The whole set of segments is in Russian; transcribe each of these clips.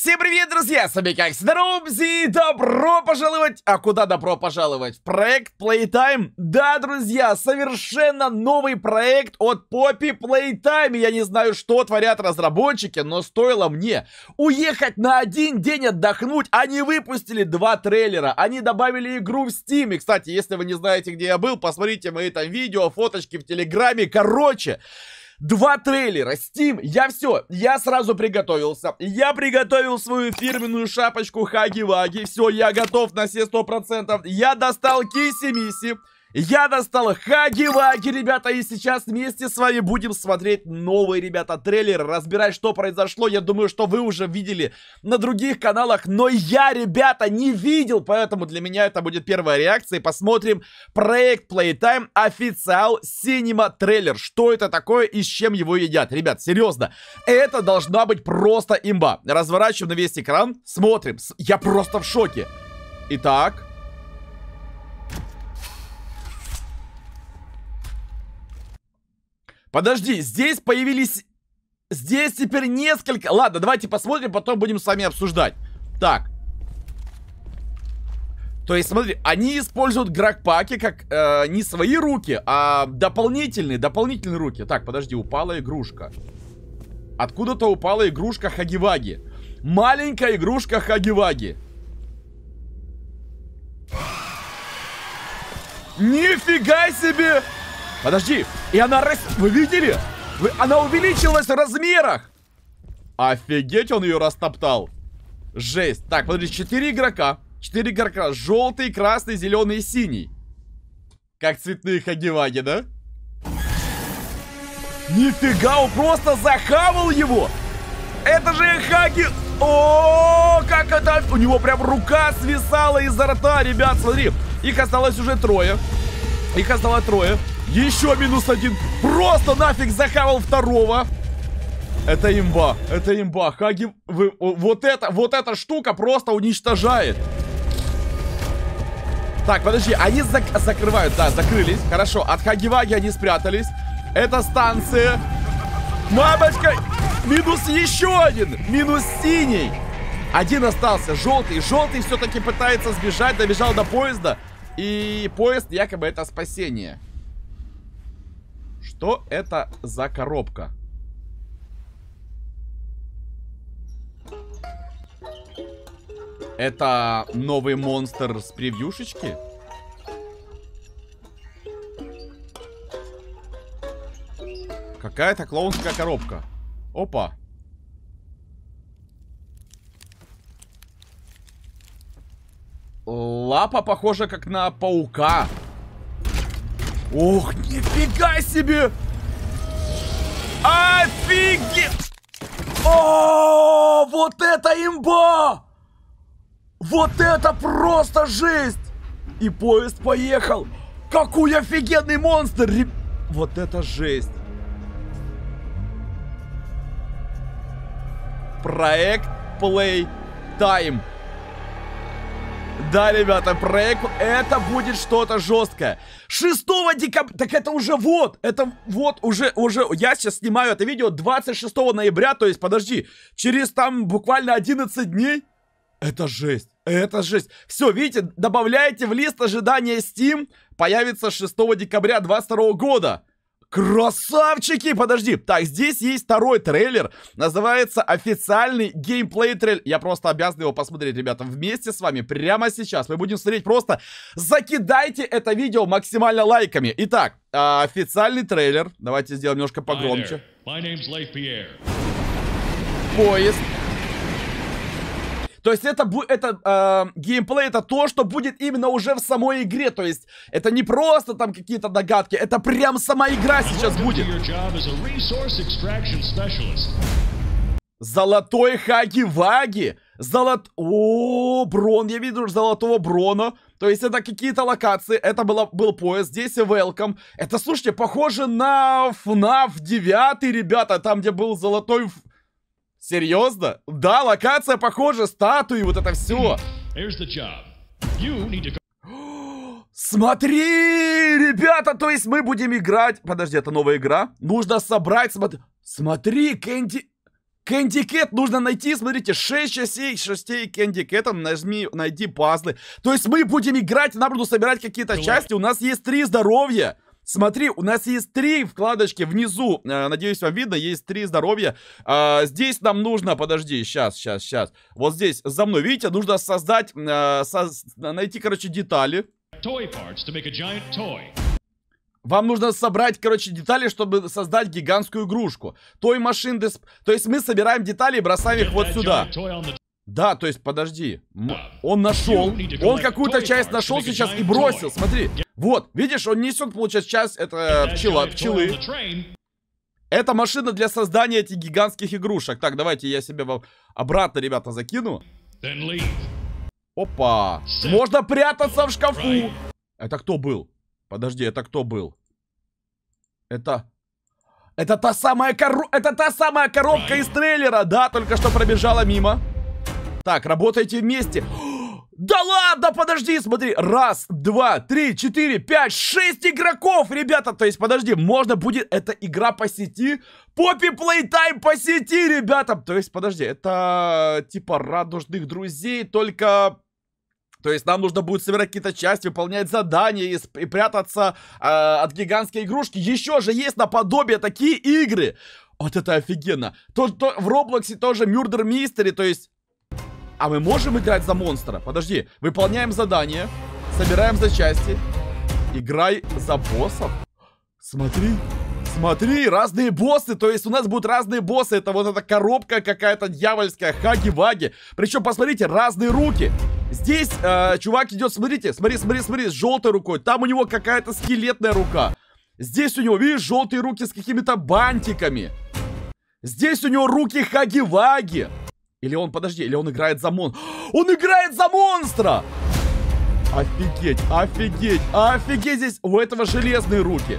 Всем привет, друзья! С вами как Здоровзи! Добро пожаловать! А куда добро пожаловать? В проект Playtime? Да, друзья, совершенно новый проект от Poppy Playtime. Я не знаю, что творят разработчики, но стоило мне уехать на один день отдохнуть. Они выпустили два трейлера. Они добавили игру в Steam. И, кстати, если вы не знаете, где я был, посмотрите мои там видео, фоточки в Телеграме. Короче... Два трейлера, Steam, я все, я сразу приготовился. Я приготовил свою фирменную шапочку Хаги-Ваги. Все, я готов на все 100%. Я достал киси-миси. Я достал Хаги-Ваги, ребята, и сейчас вместе с вами будем смотреть новый, ребята, трейлер, разбирать, что произошло. Я думаю, что вы уже видели на других каналах, но я, ребята, не видел, поэтому для меня это будет первая реакция. Посмотрим проект Playtime официал Cinema трейлер. Что это такое и с чем его едят? Ребят, серьезно, это должна быть просто имба. Разворачиваем на весь экран, смотрим. Я просто в шоке. Итак... Подожди, здесь появились... Здесь теперь несколько... Ладно, давайте посмотрим, потом будем с вами обсуждать. Так. То есть, смотри, они используют гракпаки как э, не свои руки, а дополнительные, дополнительные руки. Так, подожди, упала игрушка. Откуда-то упала игрушка Хагиваги. Маленькая игрушка Хагиваги. Нифига себе! Подожди. И она рас... Вы видели? Вы... Она увеличилась в размерах. Офигеть, он ее растоптал. Жесть. Так, подожди, 4 игрока. 4 игрока. Желтый, красный, зеленый и синий. Как цветные хагиваги, да? Нифига, он просто захавал его! Это же хаги... О, как это... У него прям рука свисала изо рта, ребят, смотри. Их осталось уже трое. Их осталось трое. Еще минус один. Просто нафиг захавал второго. Это имба. Это имба. Хаги... Вы... Вот, это, вот эта штука просто уничтожает. Так, подожди. Они зак... закрывают. Да, закрылись. Хорошо. От Хагиваги они спрятались. Это станция. Мамочка! Минус еще один. Минус синий. Один остался. Желтый. Желтый все-таки пытается сбежать. Добежал до поезда. И поезд якобы это спасение. Что это за коробка? Это новый монстр с превьюшечки? Какая-то клоунская коробка. Опа. Лапа похожа как на паука. Ох, нифига себе! Офигеть! О, вот это имба! Вот это просто жесть! И поезд поехал! Какой офигенный монстр! Реб... Вот это жесть! Проект Play Time. Да, ребята, проект, это будет что-то жесткое. 6 декабря, так это уже вот, это вот уже, уже, я сейчас снимаю это видео 26 ноября, то есть, подожди, через там буквально 11 дней? Это жесть, это жесть. Все, видите, добавляете в лист ожидания Steam, появится 6 декабря 2022 года. Красавчики! Подожди. Так, здесь есть второй трейлер. Называется официальный геймплей трейлер. Я просто обязан его посмотреть, ребята, вместе с вами прямо сейчас. Мы будем смотреть просто. Закидайте это видео максимально лайками. Итак, а, официальный трейлер. Давайте сделаем немножко погромче. Поезд. То есть это, это э, геймплей, это то, что будет именно уже в самой игре. То есть это не просто там какие-то догадки, это прям сама игра сейчас будет. Золотой Хаги-Ваги. Золот... О, Брон, я вижу золотого Брона. То есть это какие-то локации, это было, был поезд, здесь и Welcome. Это, слушайте, похоже на FNAF 9, ребята, там, где был золотой Серьезно? Да, локация похожа, статуи, вот это все. Смотри, ребята, то есть мы будем играть... Подожди, это новая игра? Нужно собрать, смотри... Смотри, Кэнди... Кэнди Кэт нужно найти, смотрите, 6 частей, 6 Кэнди Кэта, нажми, найди пазлы. То есть мы будем играть, нам нужно собирать какие-то части, у нас есть 3 здоровья. Смотри, у нас есть три вкладочки внизу. Э, надеюсь, вам видно, есть три здоровья. А, здесь нам нужно, подожди, сейчас, сейчас, сейчас. Вот здесь за мной, видите, нужно создать, э, соз... найти, короче, детали. Вам нужно собрать, короче, детали, чтобы создать гигантскую игрушку. Той машин, то есть мы собираем детали и бросаем их вот сюда. Да, то есть, подожди. Он нашел. Он какую-то часть нашел сейчас и бросил. Смотри. Вот, видишь, он несет, получается, часть. Это пчела, пчелы. Это машина для создания этих гигантских игрушек. Так, давайте я себе обратно, ребята, закину. Опа. Можно прятаться в шкафу. Это кто был? Подожди, это кто был? Это... Это та самая кор, Это та самая коробка из трейлера, да, только что пробежала мимо. Так, работайте вместе. Да ладно, подожди, смотри. Раз, два, три, четыре, пять, шесть игроков, ребята. То есть, подожди, можно будет... эта игра по сети? Поппи Плейтайм по сети, ребята. То есть, подожди, это типа радужных друзей, только... То есть нам нужно будет собирать какие-то части, выполнять задания и, и прятаться э, от гигантской игрушки. Еще же есть наподобие такие игры. Вот это офигенно. То, то, в Роблоксе тоже Мюрдер Мистери, то есть... А мы можем играть за монстра? Подожди, выполняем задание, собираем за части, играй за боссов. Смотри, смотри, разные боссы, то есть у нас будут разные боссы. Это вот эта коробка какая-то дьявольская, хаги-ваги. Причем, посмотрите, разные руки. Здесь э, чувак идет, смотрите, смотри, смотри, смотри, с желтой рукой. Там у него какая-то скелетная рука. Здесь у него, видишь, желтые руки с какими-то бантиками. Здесь у него руки хаги-ваги. Или он, подожди, или он играет за мон... Он играет за монстра! Офигеть, офигеть, офигеть здесь! У этого железные руки.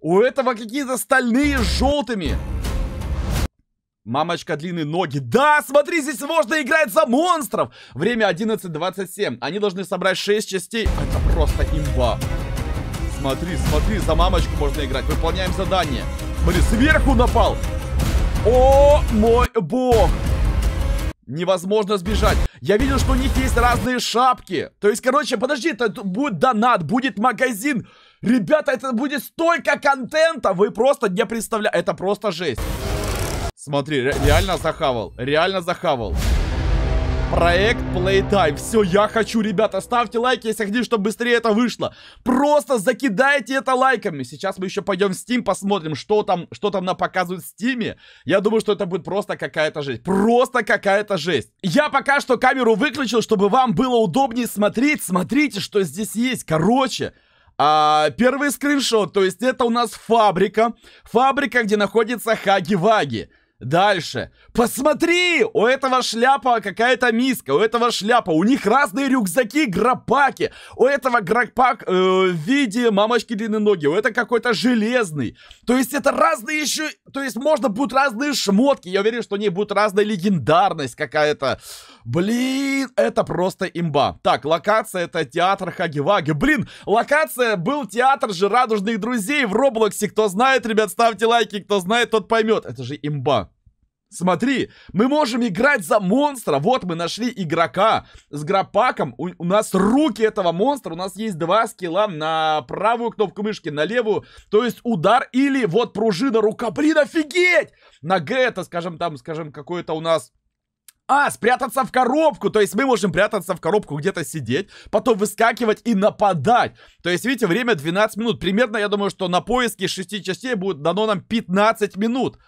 У этого какие-то стальные с желтыми. Мамочка, длинные ноги. Да, смотри, здесь можно играть за монстров. Время 11.27. Они должны собрать 6 частей. Это просто имба. Смотри, смотри, за мамочку можно играть. Выполняем задание. Блин сверху напал. О, мой бог. Невозможно сбежать. Я видел, что у них есть разные шапки. То есть, короче, подожди, это будет донат, будет магазин. Ребята, это будет столько контента, вы просто не представляете. Это просто жесть. Смотри, ре реально захавал, реально захавал. Проект Playtime. Все, я хочу, ребята, ставьте лайки, если хотите, чтобы быстрее это вышло. Просто закидайте это лайками. Сейчас мы еще пойдем в Steam, посмотрим, что там, что там нам показывают в Steam. Я думаю, что это будет просто какая-то жесть. Просто какая-то жесть. Я пока что камеру выключил, чтобы вам было удобнее смотреть. Смотрите, что здесь есть. Короче... А, первый скриншот, то есть это у нас фабрика, фабрика, где находится Хаги-Ваги. Дальше. Посмотри! У этого шляпа какая-то миска, у этого шляпа. У них разные рюкзаки, грабаки. У этого грабак э, в виде мамочки длинной ноги. У этого какой-то железный. То есть это разные еще... То есть можно будут разные шмотки. Я уверен, что у них будет разная легендарность какая-то. Блин, это просто имба. Так, локация это театр Хаги Ваги. Блин, локация был театр же радужных друзей в Роблоксе. Кто знает, ребят, ставьте лайки. Кто знает, тот поймет. Это же имба. Смотри, мы можем играть за монстра. Вот мы нашли игрока с гропаком. У, у нас руки этого монстра. У нас есть два скилла на правую кнопку мышки, на левую. То есть удар или вот пружина рука. Блин, офигеть! На Г это, скажем, там, скажем, какое-то у нас... А, спрятаться в коробку. То есть мы можем прятаться в коробку, где-то сидеть, потом выскакивать и нападать. То есть, видите, время 12 минут. Примерно, я думаю, что на поиске 6 частей будет дано нам 15 минут.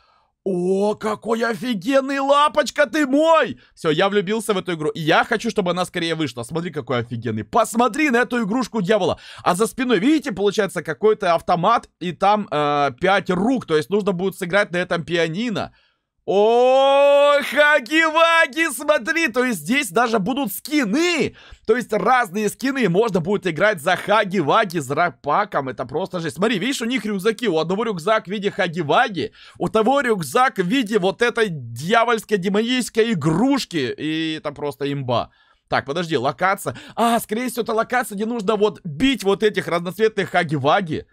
О, какой офигенный лапочка ты мой! Все, я влюбился в эту игру. я хочу, чтобы она скорее вышла. Смотри, какой офигенный. Посмотри на эту игрушку дьявола. А за спиной, видите, получается какой-то автомат. И там э, 5 рук. То есть нужно будет сыграть на этом пианино. О, хаки-ваки, смотри, то есть здесь даже будут скины, то есть разные скины, можно будет играть за хаги-ваги, с рапаком, это просто жесть. Смотри, видишь, у них рюкзаки, у одного рюкзак в виде хаги-ваги, у того рюкзак в виде вот этой дьявольской демонической игрушки, и это просто имба. Так, подожди, локация. А, скорее всего, это локация, где нужно вот бить вот этих разноцветных хаги-ваги.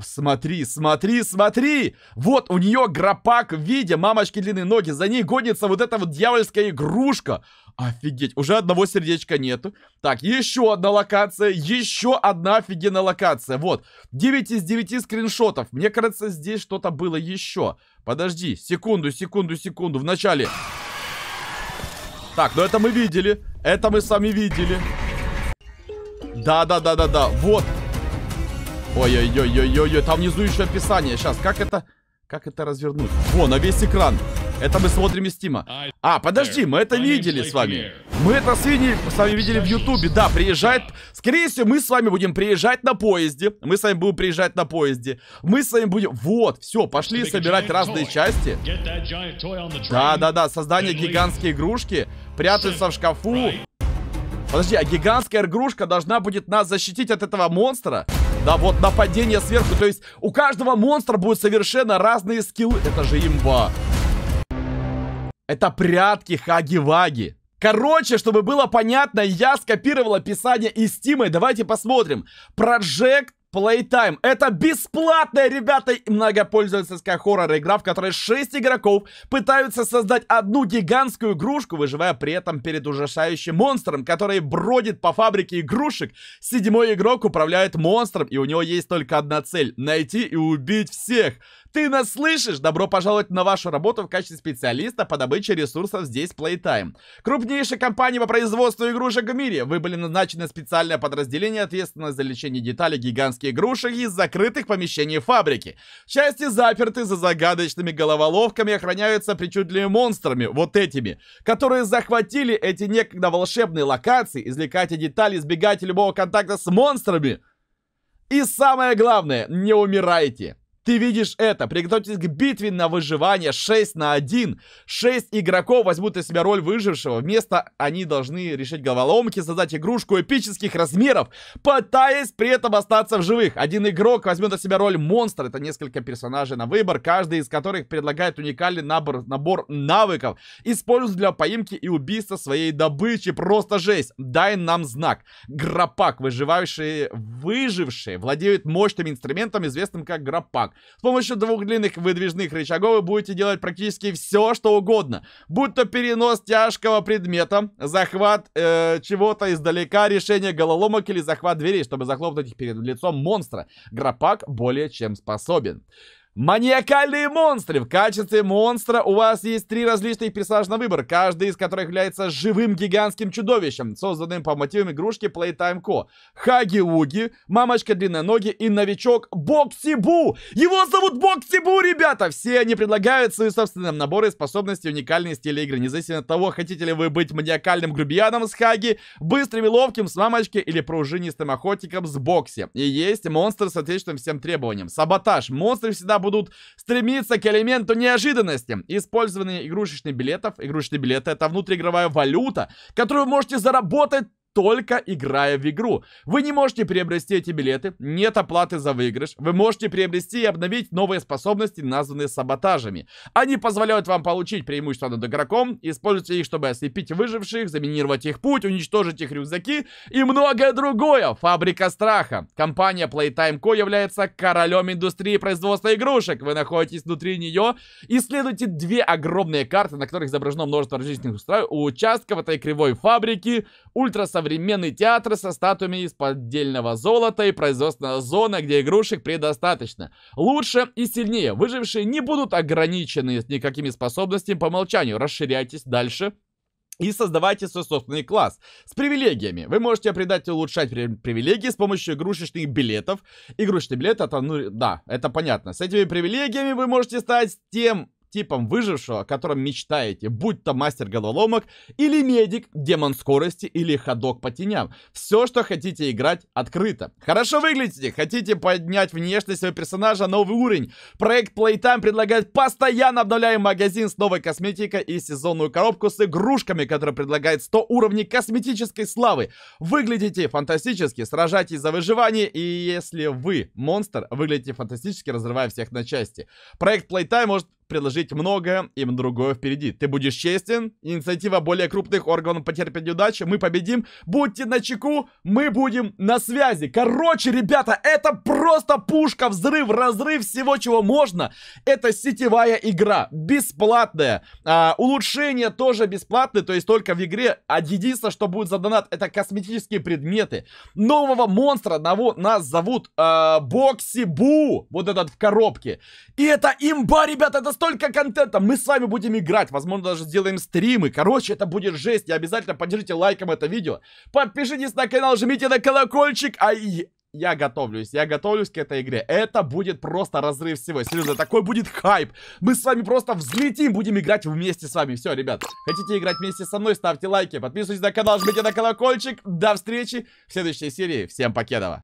Смотри, смотри, смотри! Вот у нее гропак в виде мамочки длинные ноги. За ней гонится вот эта вот дьявольская игрушка. Офигеть, уже одного сердечка нету. Так, еще одна локация, еще одна офигенная локация. Вот, 9 из 9 скриншотов. Мне кажется, здесь что-то было еще. Подожди, секунду, секунду, секунду. Вначале... Так, ну это мы видели. Это мы сами видели. Да-да-да-да-да. Вот. Ой-ой-ой-ой-ой, там внизу еще описание. Сейчас, как это... Как это развернуть? Во, на весь экран. Это мы смотрим из Тима. А, подожди, мы это видели с вами. Мы это с вами, с вами видели в Ютубе. Да, приезжает... Скорее всего, мы с вами будем приезжать на поезде. Мы с вами будем приезжать на поезде. Мы с вами будем... Вот, все, пошли собирать разные части. Да-да-да, создание гигантской игрушки. Прятаться в шкафу. Подожди, а гигантская игрушка должна будет нас защитить от этого монстра? да, вот нападение сверху. То есть у каждого монстра будут совершенно разные скиллы. Это же имба. Это прятки хаги-ваги. Короче, чтобы было понятно, я скопировал описание из стима. давайте посмотрим. Project Playtime. Это бесплатная, ребята, многопользовательская хоррор-игра, в которой 6 игроков пытаются создать одну гигантскую игрушку, выживая при этом перед ужасающим монстром, который бродит по фабрике игрушек. Седьмой игрок управляет монстром, и у него есть только одна цель — найти и убить всех. Ты нас слышишь? Добро пожаловать на вашу работу в качестве специалиста по добыче ресурсов здесь Playtime. Крупнейшая компания по производству игрушек в мире. Вы были назначены специальное подразделение, ответственное за лечение деталей гигантских игрушек из закрытых помещений фабрики. Части заперты за загадочными головоловками охраняются причудливыми монстрами, вот этими, которые захватили эти некогда волшебные локации, извлекайте детали, избегайте любого контакта с монстрами. И самое главное, не умирайте. Ты видишь это. Приготовьтесь к битве на выживание 6 на 1. 6 игроков возьмут из себя роль выжившего. Вместо они должны решить головоломки, создать игрушку эпических размеров, пытаясь при этом остаться в живых. Один игрок возьмет на себя роль монстра. Это несколько персонажей на выбор, каждый из которых предлагает уникальный набор, набор навыков. Используют для поимки и убийства своей добычи. Просто жесть. Дай нам знак. Гропак. Выживающие, выжившие владеют мощным инструментом, известным как гропак. С помощью двух длинных выдвижных рычагов вы будете делать практически все, что угодно. Будь то перенос тяжкого предмета, захват э, чего-то издалека, решение головоломок или захват дверей, чтобы захлопнуть их перед лицом монстра. Гропак более чем способен. Маниакальные монстры! В качестве монстра у вас есть три различных персонажа на выбор, каждый из которых является живым гигантским чудовищем, созданным по мотивам игрушки Playtime Co. Хаги-Уги, мамочка ноги и новичок Боксибу! Его зовут Боксибу, ребята! Все они предлагают свои собственные наборы способностей и уникальные стили игры, независимо от того, хотите ли вы быть маниакальным грубияном с Хаги, быстрым и ловким с мамочкой или пружинистым охотником с Бокси. И есть монстр с отечественным всем требованиям. Саботаж. Монстры всегда будут стремиться к элементу неожиданности. Использование игрушечных билетов. Игрушечные билеты — это внутриигровая валюта, которую вы можете заработать только играя в игру. Вы не можете приобрести эти билеты, нет оплаты за выигрыш. Вы можете приобрести и обновить новые способности, названные саботажами. Они позволяют вам получить преимущество над игроком, используйте их, чтобы ослепить выживших, заминировать их путь, уничтожить их рюкзаки и многое другое. Фабрика страха. Компания Playtime Co. является королем индустрии производства игрушек. Вы находитесь внутри нее, исследуйте две огромные карты, на которых изображено множество различных устройств, участков этой кривой фабрики, ультрасовременных современный театр со статуями из поддельного золота и производственная зона, где игрушек предостаточно. Лучше и сильнее. Выжившие не будут ограничены никакими способностями по умолчанию. Расширяйтесь дальше. И создавайте свой собственный класс с привилегиями. Вы можете придать и улучшать привилегии с помощью игрушечных билетов. Игрушечный билет это, ну, да, это понятно. С этими привилегиями вы можете стать тем типом выжившего, о котором мечтаете, будь то мастер головоломок или медик, демон скорости или ходок по теням. Все, что хотите играть, открыто. Хорошо выглядите, хотите поднять внешность своего персонажа новый уровень. Проект Playtime предлагает постоянно обновляемый магазин с новой косметикой и сезонную коробку с игрушками, которая предлагает 100 уровней косметической славы. Выглядите фантастически, сражайтесь за выживание, и если вы монстр, выглядите фантастически, разрывая всех на части. Проект Playtime может предложить многое им другое впереди. Ты будешь честен, инициатива более крупных органов потерпит неудачу, мы победим, будьте на чеку, мы будем на связи. Короче, ребята, это просто пушка, взрыв, разрыв всего, чего можно. Это сетевая игра, бесплатная. А, улучшения тоже бесплатные, то есть только в игре. А единственное, что будет за донат, это косметические предметы. Нового монстра того, нас зовут а, Бокси Бу, вот этот в коробке. И это имба, ребята, это столько контента, мы с вами будем играть, возможно, даже сделаем стримы. Короче, это будет жесть, и обязательно поддержите лайком это видео. Подпишитесь на канал, жмите на колокольчик, а я готовлюсь, я готовлюсь к этой игре. Это будет просто разрыв всего. Серьезно, такой будет хайп. Мы с вами просто взлетим, будем играть вместе с вами. Все, ребят, хотите играть вместе со мной, ставьте лайки, подписывайтесь на канал, жмите на колокольчик. До встречи в следующей серии. Всем покедова.